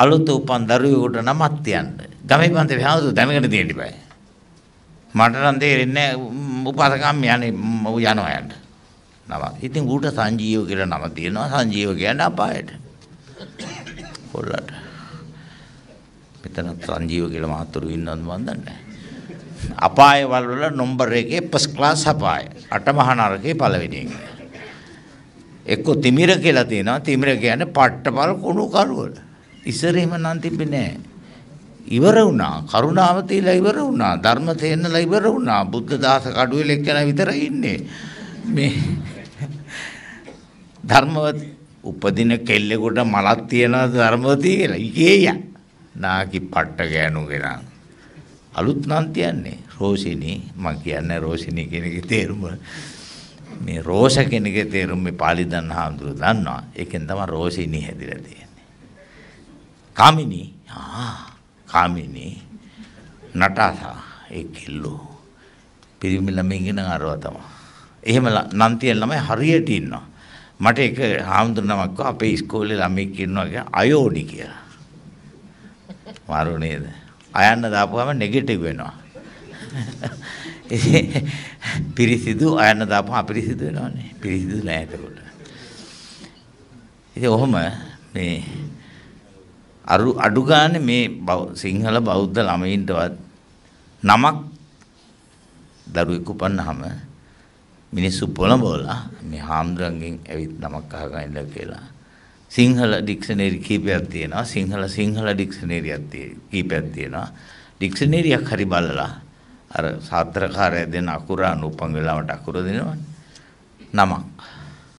අලුත උපන් දරුවෙකුට නමක් තියන්න. ගමේ පන්ති විහාරතු දැනගෙන තියෙන්න බෑ. මට නම් තේරෙන්නේ උපාසකම් යන්නේ යනවා යන්න. නම. ඉතින් ඌට සංජීව කියලා නම තියෙනවා. සංජීව කියන්නේ අපායට. කොල්ලට. මෙතන සංජීව කියලා මාතෘ ඉන්නවද මන් දන්නේ අපාය වල නම්බර් එකේ ෆස්ට් ක්ලාස් අපාය. අටමහා නරකේ පළවෙනි එක. එක්ක තිමිර කියලා තියෙනවා. තිමිර කියන්නේ පට්ටපල් කුණු කරුවල. ඉස්සර එහෙම නම් තිබෙන්නේ නැහැ. ඉවර වුණා. කරුණාව තියලා ඉවර වුණා. ධර්ම තේන්නලා ඉවර වුණා. බුද්ධ දාස කඩුවේ ලෙක්කන විතරයි ඉන්නේ. මේ ධර්මවත් උපදින කෙල්ලෙකුට මලක් තියනවා ධර්මවතී කියලා. ඉකේය. නාකි පට්ට ගෑනුගෙන. අලුත් නම් තියන්නේ. රෝෂිනී මම කියන්නේ රෝෂිනී කෙනෙක්ගේ තේරුම. මේ රෝෂ කෙනෙක්ගේ තේරුම මේ පාලි දන්න හාමුදුරුවෝ දන්නවා. ඒකෙන් තමයි රෝෂිනී හැදිලා තියෙන්නේ. කාමිනී ආ කාමිනී නටාසා ඒ කෙල්ලෝ පිරිමි ළමයින්ගෙන අරව තමයි. එහෙම නම් තියෙන ළමයි හරියට ඉන්නවා. මට එක හාමුදුරුවමක් කිව්වා අපේ ඉස්කෝලේ ළමෙක් ඉන්නවා කියලා අයෝඩි කියලා. මාරු නේද? අයන්න දාපුවම නෙගටිව් වෙනවා. පිරිසිදු අයන්න දාපුවම අපිරිසිදු වෙනවනේ. පිරිසිදු නෑ ඒකට. ඉතින් ඔහොම මේ අරු අඩු ගන්න මේ සිංහල බෞද්ධ ළමයින්ටවත් නමක් දරුවෙක් උපන්නාම මිනිස්සු පොළඹවලා මේ හාමුදුරන්ගෙන් ඇවිත් නමක් අහගෙන ඉඳලා කියලා සිංහල ඩික්ෂනරි කීපයක් තියෙනවා සිංහල සිංහල ඩික්ෂනරියක් කීපයක් තියෙනවා ඩික්ෂනරියක් හරි බලලා අර සාත්‍රකාරය දෙන අකුර අනුපංගලාවට අකුර දෙනවනේ නමක්